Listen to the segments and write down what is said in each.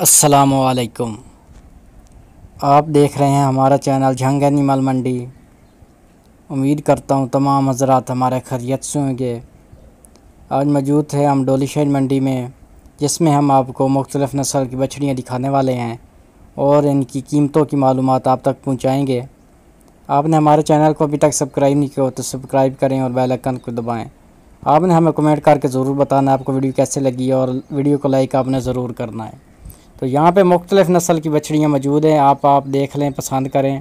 असलकुम आप देख रहे हैं हमारा चैनल झंग एनिमल मंडी उम्मीद करता हूँ तमाम हजरात हमारे खरीत से होंगे आज मौजूद है हम डोली शहर मंडी में जिसमें हम आपको मुख्तलिफ़ नस्ल की बछड़ियाँ दिखाने वाले हैं और इनकी कीमतों की मालूम आप तक पहुँचाएँगे आपने हमारे चैनल को अभी तक सब्सक्राइब नहीं किया तो सब्सक्राइब करें और बेलकन को दबाएँ आपने हमें कमेंट करके ज़रूर बताना आपको वीडियो कैसे लगी और वीडियो को लाइक आपने ज़रूर करना है तो यहाँ पे मुख्तलिफ़ नस्ल की बछड़ियाँ मौजूद हैं आप आप देख लें पसंद करें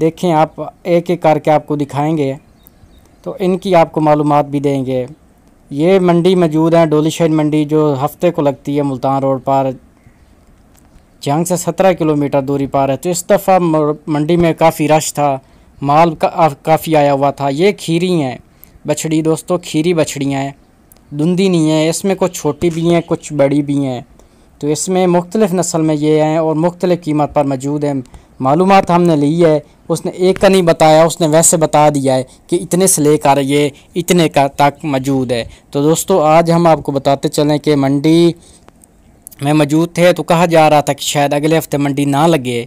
देखें आप एक एक करके आपको दिखाएंगे तो इनकी आपको मालूम भी देंगे ये मंडी मौजूद है डोलीशेड मंडी जो हफ्ते को लगती है मुल्तान रोड पर जंग से सत्रह किलोमीटर दूरी पर है तो इस दफ़ा मंडी में काफ़ी रश था माल का, काफ़ी आया हुआ था ये खीरी हैं बछड़ी दोस्तों खीरी बछड़ियाँ हैं दुंदी नहीं हैं इसमें कुछ छोटी भी हैं कुछ बड़ी भी हैं तो इसमें मुख्तलिफ़ नस्ल में ये हैं और मुख्तलिफ़ कीमत पर मौजूद हैं मालूम हमने ली है उसने एक का नहीं बताया उसने वैसे बता दिया है कि इतने से लेकर ये इतने का तक मौजूद है तो दोस्तों आज हम आपको बताते चलें कि मंडी में मौजूद थे तो कहा जा रहा था कि शायद अगले हफ्ते मंडी ना लगे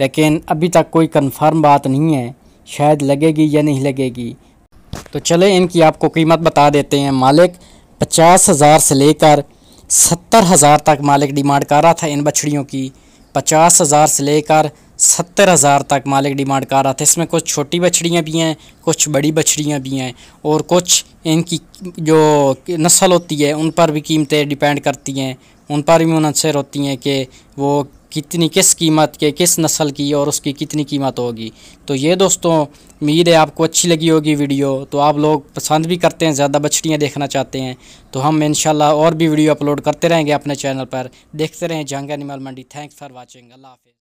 लेकिन अभी तक कोई कन्फर्म बात नहीं है शायद लगेगी या नहीं लगेगी तो चले इनकी आपको कीमत बता देते हैं मालिक पचास हज़ार से लेकर सत्तर हज़ार तक मालिक डिमांड कर रहा था इन बछड़ियों की पचास हज़ार से लेकर सत्तर हज़ार तक मालिक डिमांड कर रहा था इसमें कुछ छोटी बछड़ियाँ भी हैं कुछ बड़ी बछड़ियाँ भी हैं और कुछ इनकी जो नस्ल होती है उन पर भी कीमतें डिपेंड करती हैं उन पर भी मुनसर होती हैं कि वो कितनी किस कीमत के किस नस्ल की और उसकी कितनी कीमत होगी तो ये दोस्तों उम्मीद है आपको अच्छी लगी होगी वीडियो तो आप लोग पसंद भी करते हैं ज़्यादा बछड़ियाँ देखना चाहते हैं तो हम इन और भी वीडियो अपलोड करते रहेंगे अपने चैनल पर देखते रहें जंग एनिमल मंडी थैंक्स फॉर वॉचिंग अल्लाह हाफिज़